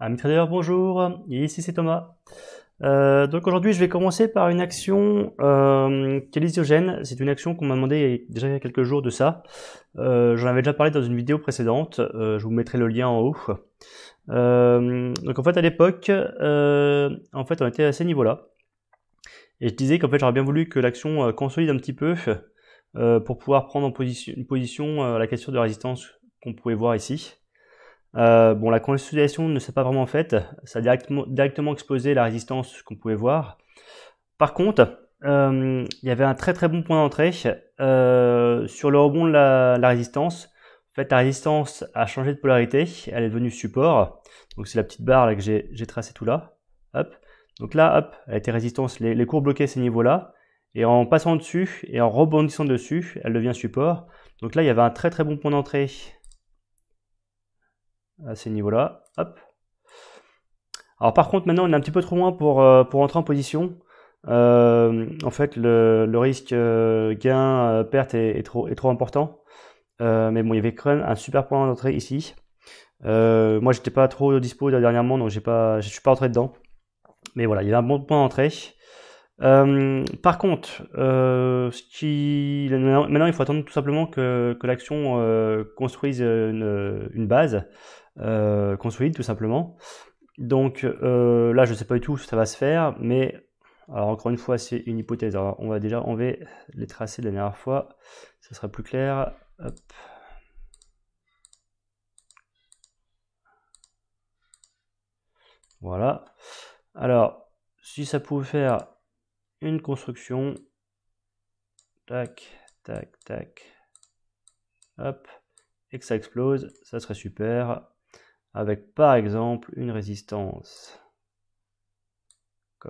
Amis traders, bonjour, ici c'est Thomas. Euh, donc aujourd'hui je vais commencer par une action euh, qui C'est une action qu'on m'a demandé déjà il y a quelques jours de ça. Euh, j'en avais déjà parlé dans une vidéo précédente, euh, je vous mettrai le lien en haut. donc en fait à l'époque, en fait on était à ces niveaux-là. Et je disais qu'en fait j'aurais bien voulu que l'action consolide un petit peu pour pouvoir prendre en position, une position la question de résistance qu'on pouvait voir ici. Euh, bon, la consolidation ne s'est pas vraiment faite. Ça a directement, exposé la résistance qu'on pouvait voir. Par contre, euh, il y avait un très très bon point d'entrée euh, sur le rebond de la, résistance. En fait, la résistance a changé de polarité. Elle est devenue support. Donc, c'est la petite barre là, que j'ai tracé tout là. Hop. Donc là, hop, elle était résistance. Les, les cours bloquaient ces niveaux-là. Et en passant dessus et en rebondissant dessus, elle devient support. Donc là, il y avait un très très bon point d'entrée à ces niveaux-là. Hop. Alors par contre, maintenant, on est un petit peu trop loin pour, euh, pour entrer en position. Euh, en fait, le, risque euh, gain perte est, trop, est trop important. mais bon, il y avait quand même un super point d'entrée ici. moi, j'étais pas trop au dispo dernièrement, donc j'ai pas, je suis pas entré dedans. Mais voilà, il y a un bon point d'entrée. par contre, ce qui... maintenant il faut attendre tout simplement que, l'action construise une, une base construite euh, tout simplement. Donc euh, là, je sais pas du tout ça va se faire, mais alors encore une fois, c'est une hypothèse. Alors on va déjà enlever les tracés de la dernière fois, ça sera plus clair. Hop. Voilà. Alors, si ça pouvait faire une construction, tac, tac, tac, hop, et que ça explose, ça serait super avec par exemple une résistance.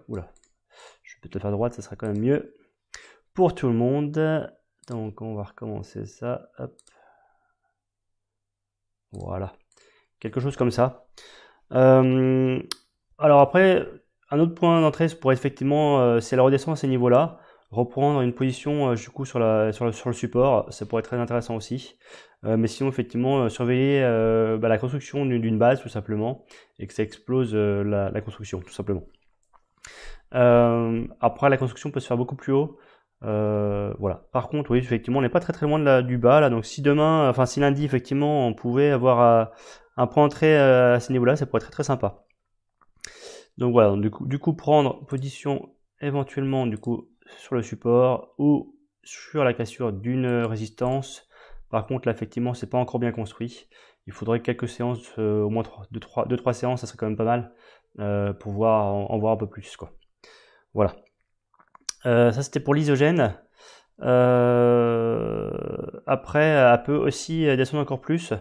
Oula, je vais peut-être droite, ça sera quand même mieux pour tout le monde. Donc on va recommencer ça. Voilà, quelque chose comme ça. Euh, alors après, un autre point d'entrée pour effectivement, euh, c'est la redescente à ces niveaux-là reprendre une position euh, du coup sur, le, support, ça pourrait être très intéressant aussi. Euh, mais sinon, effectivement, euh, surveiller bah, la construction d'une base tout simplement et que ça explose la, construction tout simplement. après, la construction peut se faire beaucoup plus haut. voilà. Par contre, oui, effectivement, on n'est pas très très loin de la, du bas là. Donc, si demain, enfin si lundi, effectivement, on pouvait avoir un point d'entrée à ce niveau-là, ça pourrait être très très sympa. Donc voilà. du coup, prendre position éventuellement du coup sur le support ou sur la cassure d'une résistance. Par contre, là, effectivement, c'est pas encore bien construit. Il faudrait quelques séances, euh, au moins 3, 2, 3, séances, ça serait quand même pas mal euh, pour en, voir un peu plus. Quoi. Voilà. Euh, ça, c'était pour l'isogène. Euh, après, elle peut aussi descendre encore plus.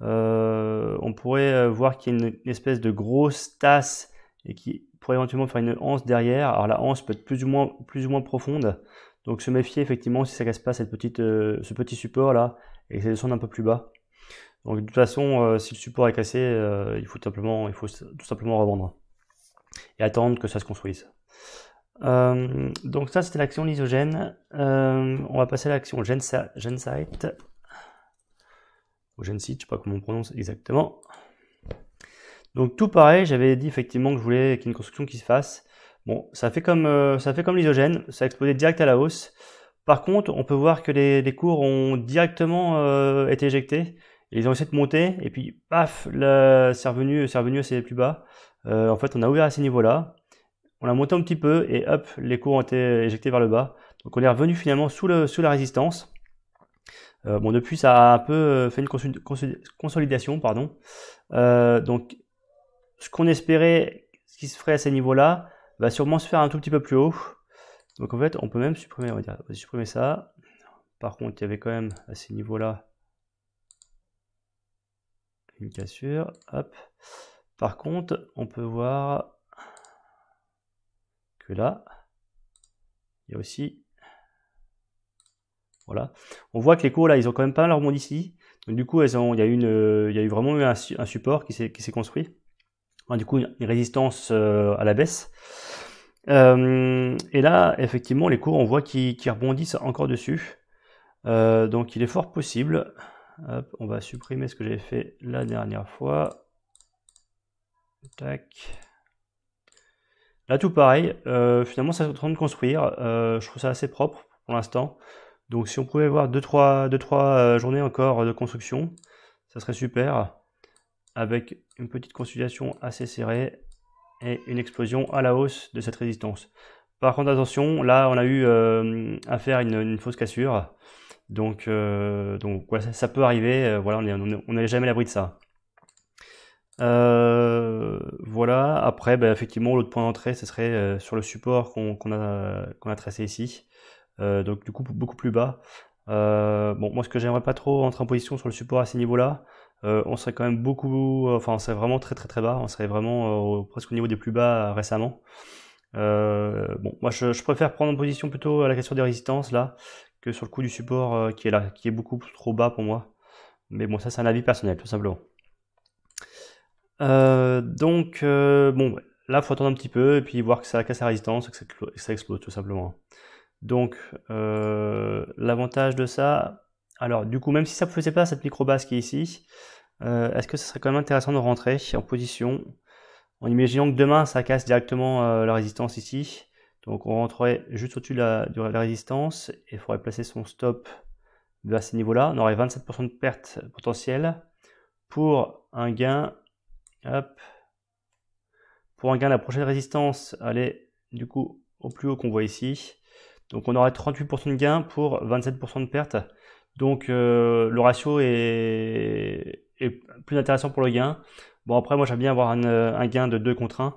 on pourrait voir qu'il y a une espèce de grosse tasse et qui pourrait éventuellement faire une anse derrière. Alors la anse peut être plus ou moins, plus ou moins profonde, donc se méfier effectivement si ça casse pas cette petite, euh, ce petit support là et que ça descende un peu plus bas. Donc de toute façon, euh, si le support est cassé, euh, il, faut simplement, il faut tout simplement revendre et attendre que ça se construise. donc ça c'était l'action l'isogène. on va passer à l'action Gensite. Ou Gensite, je sais pas comment on prononce exactement. Donc tout pareil, j'avais dit effectivement que je voulais qu'il y ait une construction qui se fasse. Bon, ça fait comme euh, ça fait comme l'isogène, ça a explosé direct à la hausse. Par contre, on peut voir que les, cours ont directement euh, été éjectés. Ils ont essayé de monter et puis paf, c'est revenu, c'est revenu assez plus bas. Euh, en fait, on a ouvert à ces niveaux-là, on a monté un petit peu et hop, les cours ont été éjectés vers le bas. Donc on est revenu finalement sous, le, sous la résistance. bon, depuis, ça a un peu fait une consolidation, pardon. Euh, donc ce qu'on espérait, ce qui se ferait à ces niveaux-là, va sûrement se faire un tout petit peu plus haut. Donc en fait, on peut même supprimer, on va dire, supprimer ça. Par contre, il y avait quand même à ces niveaux-là une cassure. Hop. Par contre, on peut voir que là, il y a aussi... Voilà. On voit que les cours, là, ils ont quand même pas mal rebondi ici. Donc, du coup, elles euh, il, y a eu vraiment un support qui s'est construit du coup, une résistance euh, à la baisse. Euh, et là, effectivement, les cours, on voit qu'ils rebondissent encore dessus. Euh, donc, il est fort possible. on va supprimer ce que j'ai fait la dernière fois. Tac. Là, tout pareil. finalement, ça est en train de construire. je trouve ça assez propre pour l'instant. Donc, si on pouvait avoir deux, trois, deux, trois, journées encore de construction, ça serait super. Avec une petite consolidation assez serrée et une explosion à la hausse de cette résistance. Par contre, attention, là, on a eu euh, à faire une, fausse cassure. Donc, euh, donc ça, peut arriver. Euh, voilà, on n'est jamais l'abri de ça. voilà, après, ben, effectivement, l'autre point d'entrée, ce serait sur le support qu'on a, a, tracé ici. donc, du coup, beaucoup plus bas. Euh, bon, moi, ce que j'aimerais pas trop entrer en position sur le support à ces niveaux-là, euh, on serait quand même beaucoup, enfin, on serait vraiment très très très bas, on serait vraiment euh, presque au niveau des plus bas récemment. bon, moi, je, préfère prendre en position plutôt à la question des résistances là que sur le coup du support qui est là, qui est beaucoup trop bas pour moi. Mais bon, ça, c'est un avis personnel, tout simplement. donc, bon, là, faut attendre un petit peu et puis voir que ça casse la résistance, que ça explose, tout simplement. Donc euh, l'avantage de ça, alors du coup même si ça ne faisait pas cette micro qui est ici, euh, est-ce que ça serait quand même intéressant de rentrer en position en imaginant que demain ça casse directement euh, la résistance ici. Donc on rentrerait juste au-dessus de la, de la, résistance et il faudrait placer son stop à ce niveau là On aurait 27% de perte potentielle pour un gain. Hop, pour un gain, la prochaine résistance, Allez, du coup au plus haut qu'on voit ici. Donc on aurait 38% de gain pour 27% de perte. Donc euh, le ratio est, plus intéressant pour le gain. Bon après moi j'aime bien avoir un, euh, gain de 2 contre 1.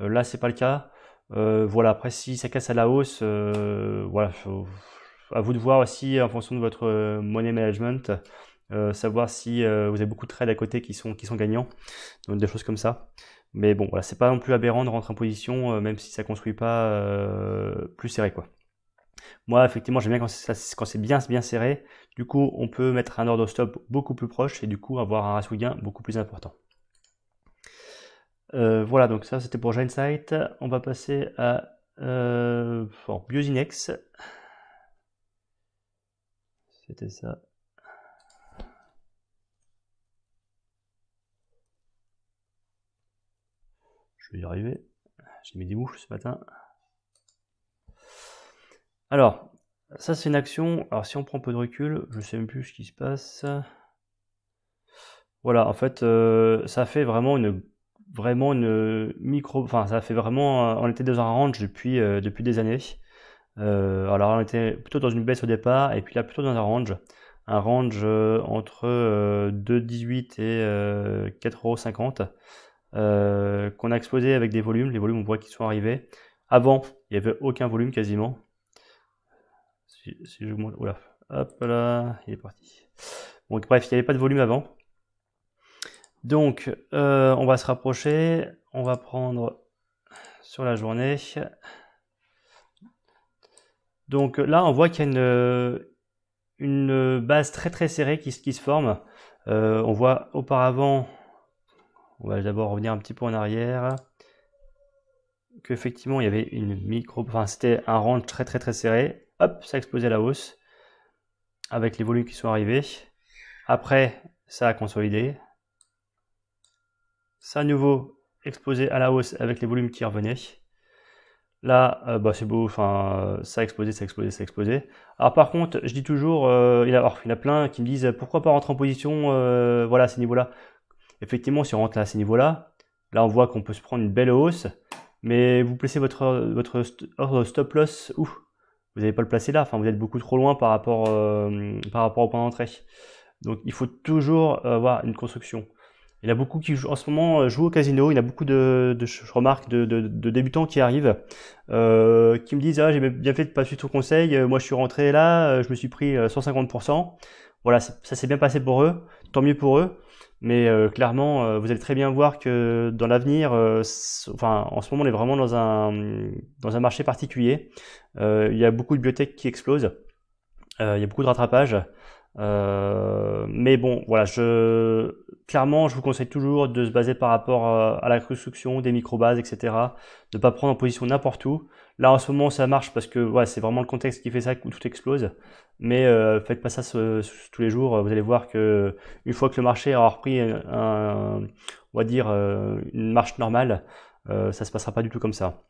Euh, là c'est pas le cas. voilà après si ça casse à la hausse, voilà à vous de voir aussi en fonction de votre money management, savoir si vous avez beaucoup de trades à côté qui sont qui sont gagnants, donc des choses comme ça. Mais bon voilà c'est pas non plus aberrant de rentrer en position même si ça construit pas plus serré quoi. Moi, effectivement, j'aime bien quand c'est, bien, serré. Du coup, on peut mettre un ordre stop beaucoup plus proche et du coup avoir un ratio gain beaucoup plus important. Euh, voilà, donc ça c'était pour Gensight. On va passer à euh, Biosinex. C'était ça. Je vais y arriver. J'ai mis des mouches ce matin. Alors, ça c'est une action. Alors si on prend un peu de recul, je ne sais même plus ce qui se passe. Voilà, en fait, euh, ça fait vraiment une vraiment une micro. Enfin, ça fait vraiment. Euh, on était dans un range depuis euh, depuis des années. alors on était plutôt dans une baisse au départ et puis là plutôt dans un range. Un range entre 2,18 et 4,50€ qu'on a exposé avec des volumes. Les volumes, on voit qu'ils sont arrivés. Avant, il n'y avait aucun volume quasiment. Si, je hop là, il est parti. Bon, bref, il n'y avait pas de volume avant. Donc, euh, on va se rapprocher. On va prendre sur la journée. Donc là, on voit qu'il y a une, base très très serrée qui, se forme. Euh, on voit auparavant, on va d'abord revenir un petit peu en arrière, qu'effectivement il y avait une micro, enfin c'était un range très très très serré hop, ça a explosé à la hausse avec les volumes qui sont arrivés. Après, ça a consolidé. Ça à nouveau explosé à la hausse avec les volumes qui revenaient. Là, euh, bah, c'est beau, enfin, ça a explosé, ça a explosé, ça a explosé. Alors par contre, je dis toujours, euh, il, y a, a, plein qui me disent pourquoi pas rentrer en position euh, voilà, à ces niveaux-là. Effectivement, si on rentre à ces niveaux-là, là on voit qu'on peut se prendre une belle hausse, mais vous placez votre, votre stop loss où vous n'allez pas le placer là. Enfin, vous êtes beaucoup trop loin par rapport, euh, par rapport au point d'entrée. Donc, il faut toujours euh, avoir une construction. Il y a beaucoup qui, en ce moment, euh, jouent au casino. Il y a beaucoup de, de je remarque, de, de, de, débutants qui arrivent, euh, qui me disent « Ah, j'ai bien fait de pas suivre ton conseil. Moi, je suis rentré là, je me suis pris 150%. Voilà, ça s'est bien passé pour eux, tant mieux pour eux. Mais euh, clairement, euh, vous allez très bien voir que dans l'avenir, euh, enfin, en ce moment, on est vraiment dans un, dans un marché particulier. il y a beaucoup de biotech qui explosent. il y a beaucoup de rattrapage. mais bon, voilà, je, clairement, je vous conseille toujours de se baser par rapport à, la construction des microbases, etc. De ne pas prendre en position n'importe où. Là, en ce moment, ça marche parce que c'est vraiment le contexte qui fait ça, où tout explose. Mais ne euh, faites pas ça tous les jours. Vous allez voir que une fois que le marché aura repris, on va dire, euh, une marche normale, ça euh, ça se passera pas du tout comme ça.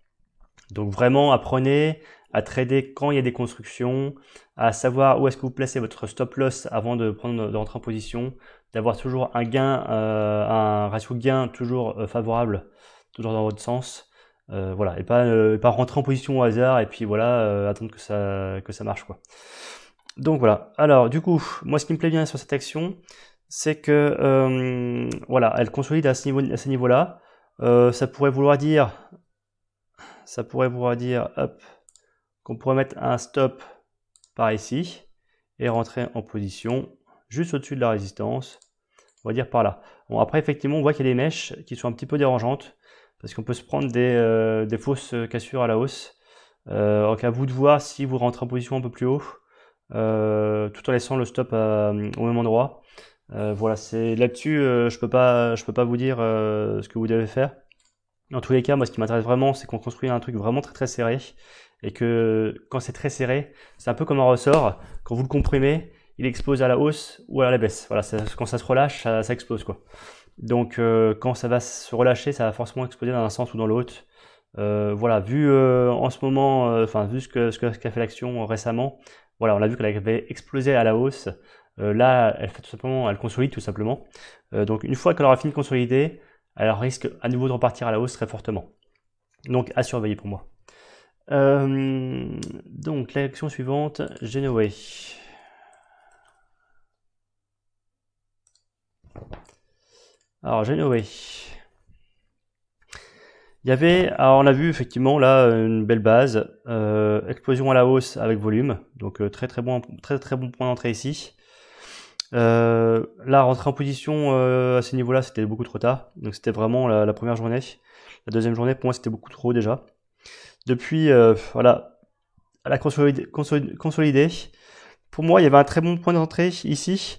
Donc vraiment, apprenez à trader quand il y a des constructions, à savoir où est-ce que vous placez votre stop loss avant de prendre de rentrer en position, d'avoir toujours un gain, un ratio gain toujours favorable, toujours dans votre sens. Euh, voilà, et pas, euh, pas rentrer en position au hasard et puis voilà, euh, attendre que ça, que ça marche quoi. Donc voilà, alors du coup, moi ce qui me plaît bien sur cette action, c'est que voilà, elle consolide à ce niveau, à ce niveau là. ça pourrait vouloir dire, ça pourrait vouloir dire, hop, qu'on pourrait mettre un stop par ici et rentrer en position juste au-dessus de la résistance, on va dire par là. Bon, après effectivement, on voit qu'il y a des mèches qui sont un petit peu dérangeantes parce qu'on peut se prendre des, euh, fausses cassures à la hausse. Euh, donc à vous de voir si vous rentrez en position un peu plus haut, euh, tout en laissant le stop au même endroit. voilà, c'est là-dessus, je peux pas, je peux pas vous dire ce que vous devez faire. en tous les cas, moi, ce qui m'intéresse vraiment, c'est qu'on construit un truc vraiment très très serré, et que quand c'est très serré, c'est un peu comme un ressort. Quand vous le comprimez, il explose à la hausse ou à la baisse. Voilà, quand ça se relâche, ça, ça explose quoi. Donc euh, quand ça va se relâcher, ça va forcément exploser dans un sens ou dans l'autre. Euh, voilà, vu euh, en ce moment, enfin vu ce qu'a fait l'action récemment, voilà, on a vu qu'elle avait explosé à la hausse. là, elle fait tout simplement, elle consolide tout simplement. donc une fois qu'elle aura fini de consolider, elle risque à nouveau de repartir à la hausse très fortement. Donc à surveiller pour moi. donc l'action suivante, Genoway. Alors, Genoway. Il y avait, on a vu effectivement là une belle base, euh, explosion à la hausse avec volume, donc euh, très très bon, très très bon point d'entrée ici. Euh, là, rentrer en position à ce niveau-là, c'était beaucoup trop tard, donc c'était vraiment la, première journée. La deuxième journée, pour moi, c'était beaucoup trop déjà. Depuis, voilà, à la consolider. pour moi, il y avait un très bon point d'entrée ici,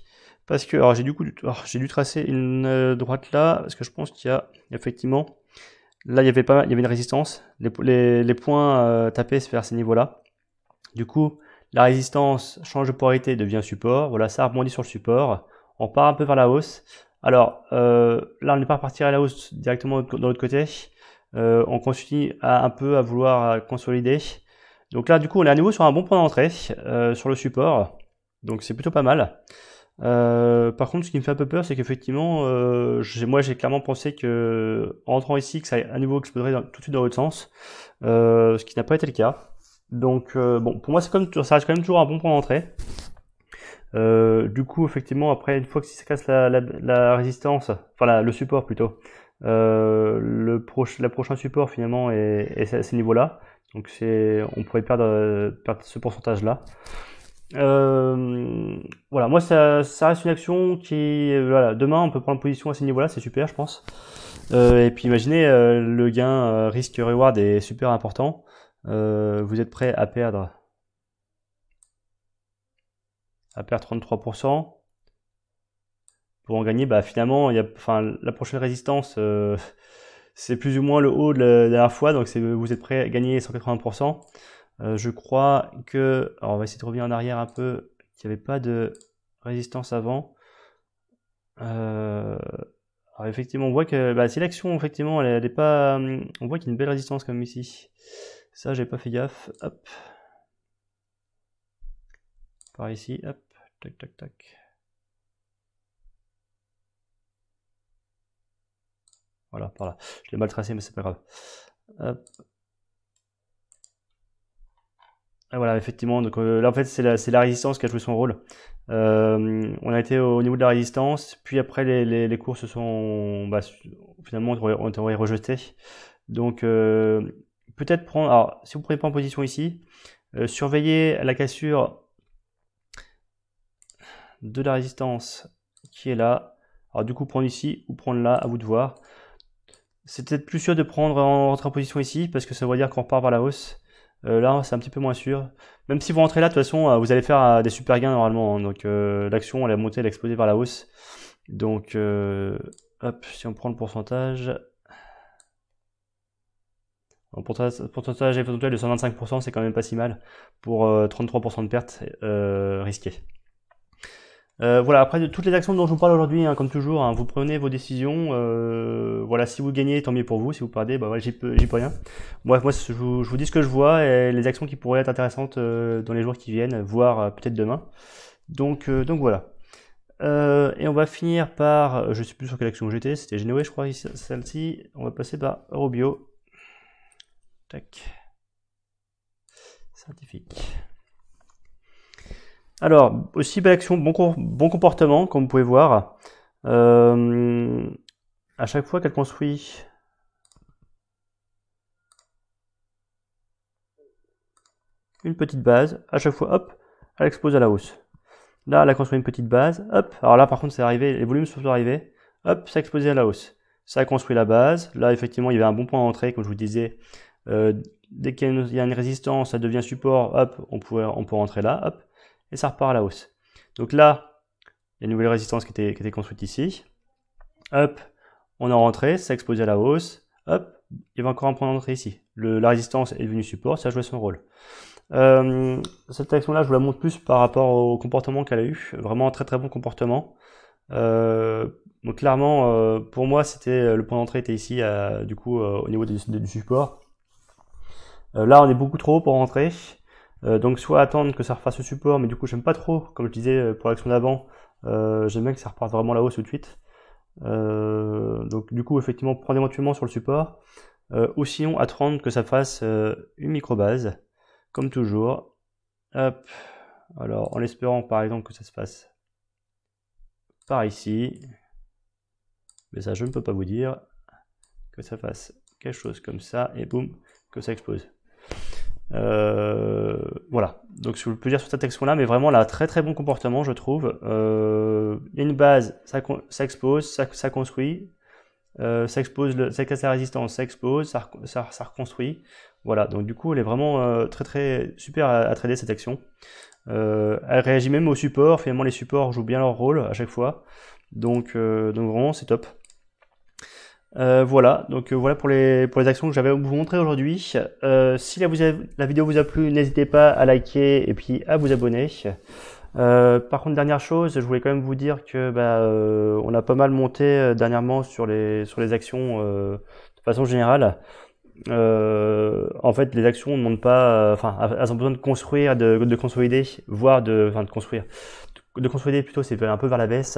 parce que alors j'ai du coup j'ai dû tracer une euh, droite là parce que je pense qu'il y a effectivement là il y avait pas il y avait une résistance les, points euh, tapés se faire vers ces niveaux là du coup la résistance change de polarité devient support voilà ça rebondit sur le support on part un peu vers la hausse alors euh, là on n'est pas reparti à la hausse directement de l'autre côté on continue à, un peu à vouloir consolider donc là du coup on est à nouveau sur un bon point d'entrée sur le support donc c'est plutôt pas mal euh, par contre, ce qui me fait un peu peur, c'est qu'effectivement, euh, moi j'ai clairement pensé que en rentrant ici, que ça à nouveau exploserait tout de suite dans l'autre sens, euh, ce qui n'a pas été le cas. Donc euh, bon, pour moi, c'est comme ça reste quand même toujours un bon point d'entrée. du coup, effectivement, après une fois que ça casse la, la, résistance, enfin le support plutôt, le la prochain support finalement est, est à ce niveau là Donc on pourrait perdre ce pourcentage là. Euh, voilà, moi ça, reste une action qui, voilà, demain on peut prendre position à ce niveau-là, c'est super, je pense. Euh, et puis imaginez euh, le gain risque reward est super important. vous êtes prêt à perdre, à perdre 33% pour en gagner. Bah finalement, enfin la prochaine résistance, c'est plus ou moins le haut de la dernière fois, donc vous êtes prêt à gagner 180%. Euh, je crois que... Alors, on va essayer de revenir en arrière un peu. Il n'y avait pas de résistance avant. Euh, alors, effectivement, on voit que... Bah, c'est l'action, effectivement, elle, n'est pas... Hum, on voit qu'il y a une belle résistance comme ici. Ça, j'ai pas fait gaffe. Hop. Par ici, hop. Tac, tac, tac. Voilà, par là. Je l'ai mal tracé, mais c'est pas grave. Hop. Ah, voilà, effectivement. Donc euh, là, en fait, c'est la, résistance qui a joué son rôle. Euh, on a été au, niveau de la résistance, puis après, les, les, les sont finalement rejetées. Donc, euh, peut-être prendre. Alors, si vous ne prenez pas en position ici, surveillez la cassure de la résistance qui est là. Alors, du coup, prendre ici ou prendre là, à vous de voir. C'est peut-être plus sûr de prendre en, en position ici, parce que ça veut dire qu'on repart vers la hausse. Euh, là, c'est un petit peu moins sûr. Même si vous rentrez là, de toute façon, euh, vous allez faire euh, des super gains normalement. Hein. donc l'action, elle a monté, elle a explosé vers la hausse. Donc, si on prend le pourcentage. Le pourcentage éventuel de 125%, c'est quand même pas si mal pour 33% de perte risquée. Euh, voilà, après toutes les actions dont je vous parle aujourd'hui, hein, comme toujours, hein, vous prenez vos décisions. Euh, voilà, si vous gagnez, tant mieux pour vous. Si vous perdez, bah ouais, j'y peux, rien. Bref, moi, je vous, dis ce que je vois et les actions qui pourraient être intéressantes euh, dans les jours qui viennent, voire peut-être demain. Donc, donc voilà. et on va finir par, je sais plus sur quelle action j'étais, c'était Genoé, je crois, celle-ci. On va passer par Eurobio. Tac. Scientifique. Alors, aussi belle action, bon, comportement, comme vous pouvez voir. Euh, à chaque fois qu'elle construit... Une petite base, à chaque fois, hop, elle expose à la hausse. Là, elle a construit une petite base, hop, alors là par contre c'est arrivé, les volumes sont arrivés, hop, ça a à la hausse. Ça a construit la base, là effectivement il y avait un bon point d'entrée, comme je vous disais, euh, dès qu'il y a une résistance, ça devient support, hop, on, on peut rentrer là, hop et ça repart à la hausse. Donc là, il y a une nouvelle résistance qui était, été construite ici. Hop, on est rentré, ça a explosé à la hausse. Hop, il y avait encore un point d'entrée ici. la résistance est devenue support, ça a joué son rôle. Euh, cette action-là, je vous la montre plus par rapport au comportement qu'elle a eu. Vraiment un très très bon comportement. Euh, donc clairement, euh, pour moi, c'était le point d'entrée était ici, du coup, au niveau du support. là, on est beaucoup trop haut pour rentrer. Euh, donc soit attendre que ça refasse le support, mais du coup j'aime pas trop, comme je disais euh, pour l'action d'avant, euh, j'aime bien que ça reparte vraiment là-haut tout de suite. donc du coup effectivement prendre éventuellement sur le support, ou sinon attendre que ça fasse une micro-base, comme toujours. Alors en espérant par exemple que ça se fasse par ici, mais ça je ne peux pas vous dire, que ça fasse quelque chose comme ça, et boum, que ça explose. Euh, voilà, donc je peux dire sur cette action-là, mais vraiment là, très très bon comportement, je trouve. Euh, une base, ça, expose, ça, construit, euh, ça casse la résistance, ça expose, ça, reconstruit. Voilà, donc du coup, elle est vraiment euh, très très super à, trader cette action. Euh, elle réagit même au support, finalement les supports jouent bien leur rôle à chaque fois. Donc, euh, donc vraiment, c'est top. Euh, voilà, donc euh, voilà pour les, pour les actions que j'avais vous montrer aujourd'hui. Euh, si la, vidéo vous a plu, n'hésitez pas à liker et puis à vous abonner. par contre, dernière chose, je voulais quand même vous dire que bah, on a pas mal monté dernièrement sur les, sur les actions de façon générale. en fait, les actions ne montent pas, enfin, elles ont besoin de construire, de, de consolider, voire de, enfin, de construire, de consolider plutôt, c'est un peu vers la baisse.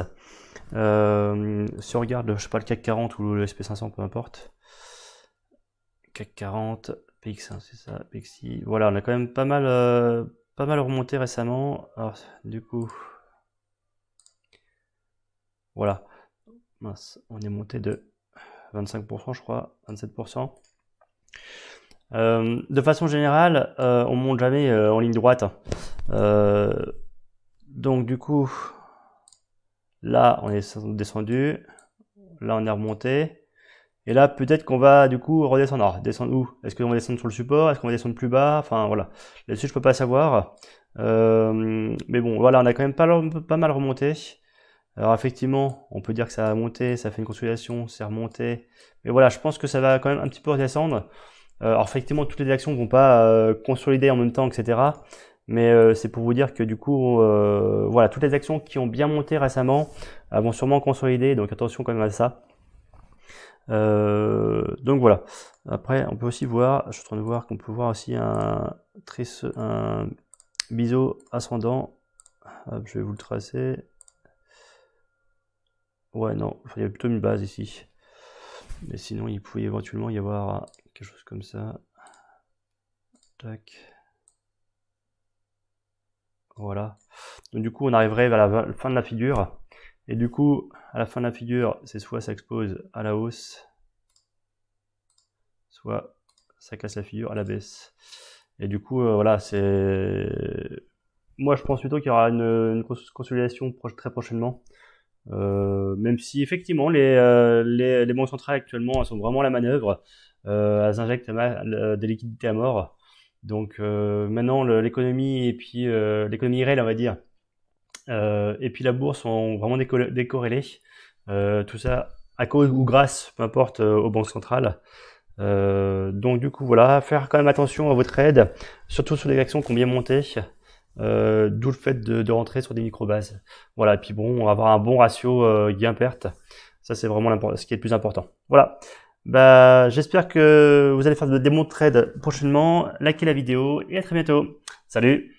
Euh, si on regarde, je sais pas, le CAC 40 ou le SP500, peu importe. CAC 40, PX1, c'est ça, PXI. Voilà, on a quand même pas mal, euh, pas mal remonté récemment. Alors, du coup, voilà. Mince, on est monté de 25%, je crois, 27%. Euh, de façon générale, on monte jamais en ligne droite. Hein. Euh, donc du coup, là on est descendu, là on est remonté, et là peut-être qu'on va du coup redescendre. Alors descendre où Est-ce qu'on va descendre sur le support Est-ce qu'on va descendre plus bas Enfin voilà, là-dessus je peux pas savoir. Euh, mais bon, voilà, on a quand même pas, mal remonté. Alors effectivement, on peut dire que ça a monté, ça fait une consolidation, c'est remonté. Mais voilà, je pense que ça va quand même un petit peu redescendre. Euh, alors effectivement, toutes les actions vont pas euh, consolider en même temps, etc. Mais euh, c'est pour vous dire que du coup, euh, voilà, toutes les actions qui ont bien monté récemment vont sûrement consolider, donc attention quand même à ça. Euh, donc voilà. Après, on peut aussi voir, je suis en train de voir qu'on peut voir aussi un, trice, un biseau ascendant. Hop, je vais vous le tracer. Ouais, non, il y avait plutôt une base ici. Mais sinon, il pouvait éventuellement y avoir quelque chose comme ça. Tac. Voilà. Donc du coup, on arriverait vers la fin de la figure. Et du coup, à la fin de la figure, c'est soit ça expose à la hausse, soit ça casse la figure à la baisse. Et du coup, euh, voilà, c'est... Moi, je pense plutôt qu'il y aura une, consolidation proche, très prochainement. Euh, même si, effectivement, euh, les, banques centrales actuellement, elles sont vraiment la manœuvre. elles injectent des liquidités à mort. Donc euh, maintenant, l'économie et puis euh, l'économie réelle, on va dire, euh, et puis la bourse sont vraiment déco décorrélés. tout ça à cause ou grâce, peu importe, aux banques centrales. donc du coup voilà, faire quand même attention à votre aide surtout sur les actions qui ont bien monté, d'où le fait de, rentrer sur des micro-bases. Voilà, et puis bon, avoir un bon ratio gain-perte, ça c'est vraiment ce qui est le plus important. Voilà, bah, j'espère que vous allez faire de démon trade prochainement. Likez la vidéo et à très bientôt. Salut